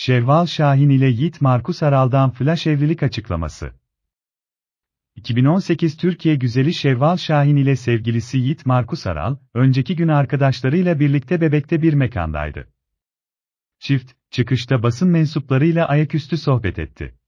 Şevval Şahin ile Yiğit Markus Aral'dan flash evlilik açıklaması. 2018 Türkiye güzeli Şevval Şahin ile sevgilisi Yiğit Markus Aral, önceki gün arkadaşlarıyla birlikte bebekte bir mekandaydı. Çift, çıkışta basın mensuplarıyla ayaküstü sohbet etti.